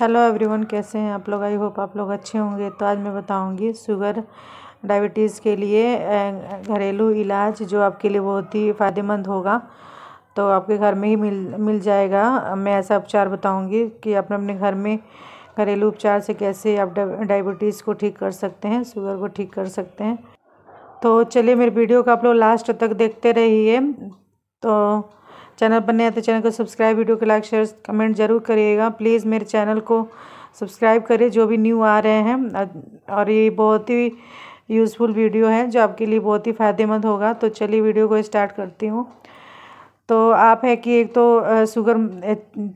hello everyone कैसे हैं आप लोग आई होप आप लोग अच्छे होंगे तो आज मैं बताऊंगी शुगर डायबिटीज़ के लिए घरेलू इलाज जो आपके लिए बहुत ही फ़ायदेमंद होगा तो आपके घर में ही मिल मिल जाएगा मैं ऐसा उपचार बताऊंगी कि आप अपने घर में घरेलू उपचार से कैसे आप डायबिटीज़ को ठीक कर सकते हैं शुगर को ठीक कर सकते हैं तो चलिए मेरे वीडियो को आप लोग लास्ट तक देखते रहिए तो चैनल पर नए तो चैनल को सब्सक्राइब वीडियो को लाइक शेयर कमेंट जरूर करिएगा प्लीज़ मेरे चैनल को सब्सक्राइब करें जो भी न्यू आ रहे हैं और ये बहुत ही यूज़फुल वीडियो है जो आपके लिए बहुत ही फ़ायदेमंद होगा तो चलिए वीडियो को स्टार्ट करती हूँ तो आप है कि एक तो शुगर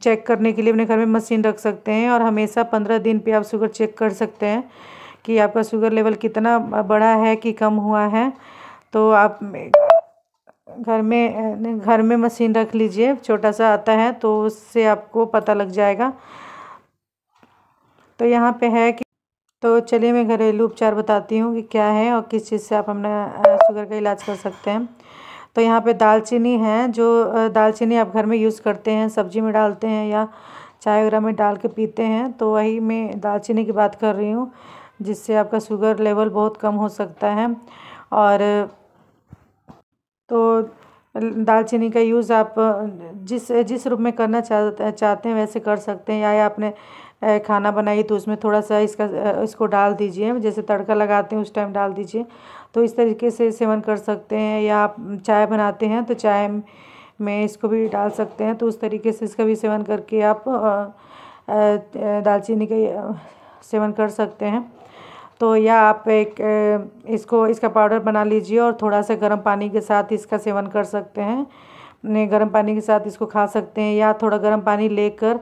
चेक करने के लिए अपने घर में मशीन रख सकते हैं और हमेशा पंद्रह दिन पे आप शुगर चेक कर सकते हैं कि आपका शुगर लेवल कितना बड़ा है कि कम हुआ है तो आप घर में घर में मशीन रख लीजिए छोटा सा आता है तो उससे आपको पता लग जाएगा तो यहाँ पे है कि तो चलिए मैं घरेलू उपचार बताती हूँ कि क्या है और किस चीज़ से आप अपना शुगर का इलाज कर सकते हैं तो यहाँ पे दालचीनी है जो दालचीनी आप घर में यूज़ करते हैं सब्जी में डालते हैं या चाय वगैरह में डाल के पीते हैं तो वही मैं दालचीनी की बात कर रही हूँ जिससे आपका शुगर लेवल बहुत कम हो सकता है और तो दालचीनी का यूज़ आप जिस जिस रूप में करना चाह चाहते हैं वैसे कर सकते हैं या, या आपने खाना बनाई तो उसमें थोड़ा सा इसका इसको डाल दीजिए जैसे तड़का लगाते हैं उस टाइम डाल दीजिए तो इस तरीके से सेवन कर सकते हैं या आप चाय बनाते हैं तो चाय में इसको भी डाल सकते हैं तो उस तरीके से इसका भी सेवन करके आप दालचीनी का सेवन कर सकते हैं तो यह आप एक इसको इसका पाउडर बना लीजिए और थोड़ा सा गर्म पानी के साथ इसका सेवन कर सकते हैं गर्म पानी के साथ इसको खा सकते हैं या थोड़ा गर्म पानी लेकर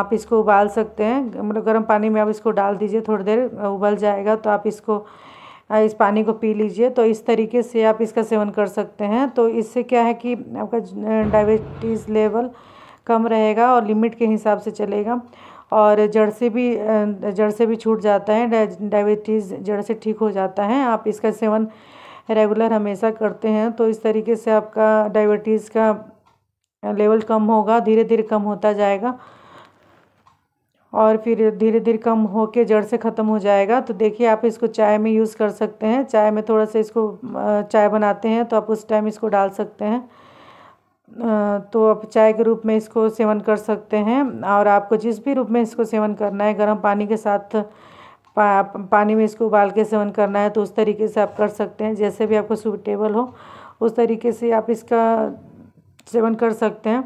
आप इसको उबाल सकते हैं मतलब गर्म पानी में आप इसको डाल दीजिए थोड़ी देर उबल जाएगा तो आप इसको इस पानी को पी लीजिए तो इस तरीके से आप इसका सेवन कर सकते हैं तो इससे क्या है कि आपका डायबिटीज़ लेवल कम रहेगा और लिमिट के हिसाब से चलेगा और जड़ से भी जड़ से भी छूट जाता है डायबिटीज़ जड़ से ठीक हो जाता है आप इसका सेवन रेगुलर हमेशा करते हैं तो इस तरीके से आपका डायबिटीज़ का लेवल कम होगा धीरे धीरे कम होता जाएगा और फिर धीरे धीरे कम हो के जड़ से ख़त्म हो जाएगा तो देखिए आप इसको चाय में यूज़ कर सकते हैं चाय में थोड़ा सा इसको चाय बनाते हैं तो आप उस टाइम इसको डाल सकते हैं तो आप चाय के रूप में इसको सेवन कर सकते हैं और आपको जिस भी रूप में इसको सेवन करना है गर्म पानी के साथ पा, पानी में इसको उबाल के सेवन करना है तो उस तरीके से आप कर सकते हैं जैसे भी आपको सूटेबल हो उस तरीके से आप इसका सेवन कर सकते हैं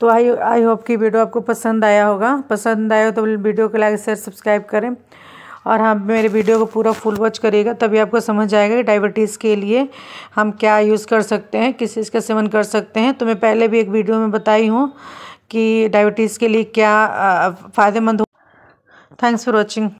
तो आई आई होप कि वीडियो आपको पसंद आया होगा पसंद आया हो तो वीडियो को लाइक शेयर सब्सक्राइब करें और हम हाँ, मेरे वीडियो को पूरा फुल वॉच करिएगा तभी आपको समझ आएगा कि डायबिटीज़ के लिए हम क्या यूज़ कर सकते हैं किस चीज़ का सेवन कर सकते हैं तो मैं पहले भी एक वीडियो में बताई हूँ कि डायबिटीज़ के लिए क्या फ़ायदेमंद हो थैंक्स फॉर वॉचिंग